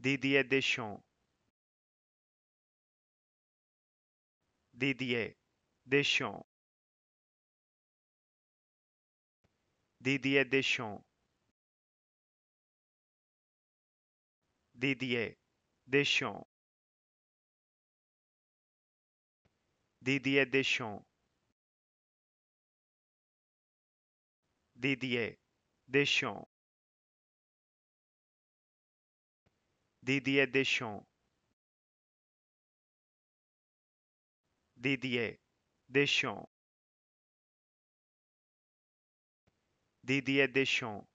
Didier Deschamps Didier Deschamps Didier Deschamps Didier Deschamps Didier Deschamps Didier Deschamps Didier Deschamps Didier Deschamps Didier Deschamps